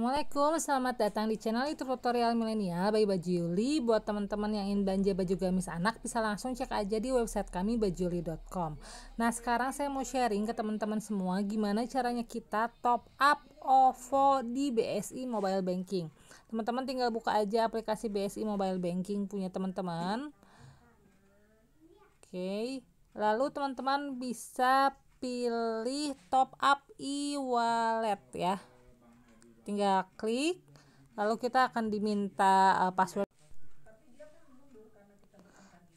Assalamualaikum, selamat datang di channel itu tutorial milenial by Bajuli. Buat teman-teman yang ingin belanja baju gamis anak, bisa langsung cek aja di website kami bajuli.com. Nah, sekarang saya mau sharing ke teman-teman semua gimana caranya kita top up OVO di BSI Mobile Banking. Teman-teman tinggal buka aja aplikasi BSI Mobile Banking punya teman-teman. Oke, lalu teman-teman bisa pilih top up e-wallet ya tinggal klik lalu kita akan diminta uh, password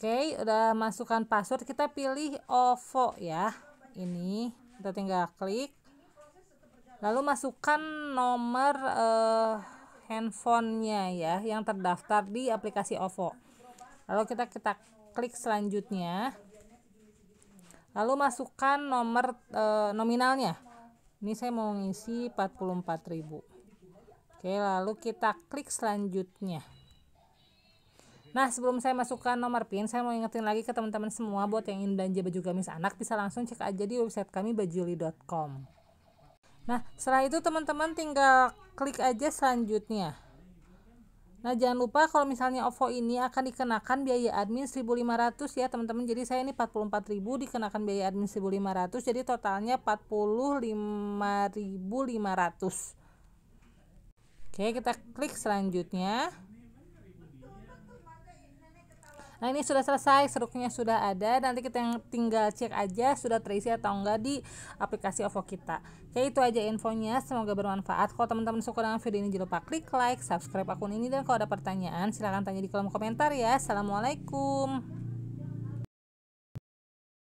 Oke, okay, udah masukkan password, kita pilih OVO ya. Ini kita tinggal klik. Lalu masukkan nomor uh, handphonenya ya yang terdaftar di aplikasi OVO. Lalu kita kita klik selanjutnya. Lalu masukkan nomor uh, nominalnya. Ini saya mau ngisi 44.000. Oke, lalu kita klik selanjutnya. Nah, sebelum saya masukkan nomor PIN, saya mau ingetin lagi ke teman-teman semua buat yang ingin belanja baju gamis anak bisa langsung cek aja di website kami bajuli.com. Nah, setelah itu teman-teman tinggal klik aja selanjutnya. Nah, jangan lupa kalau misalnya OVO ini akan dikenakan biaya admin 1.500 ya, teman-teman. Jadi saya ini 44.000 dikenakan biaya admin 1.500, jadi totalnya 45.500. Oke, kita klik selanjutnya. Nah, ini sudah selesai, seruknya sudah ada. Nanti kita tinggal cek aja sudah terisi atau enggak di aplikasi OVO kita. Oke, itu aja infonya. Semoga bermanfaat. Kalau teman-teman suka dengan video ini, jangan lupa klik like, subscribe akun ini, dan kalau ada pertanyaan, silahkan tanya di kolom komentar ya. Assalamualaikum.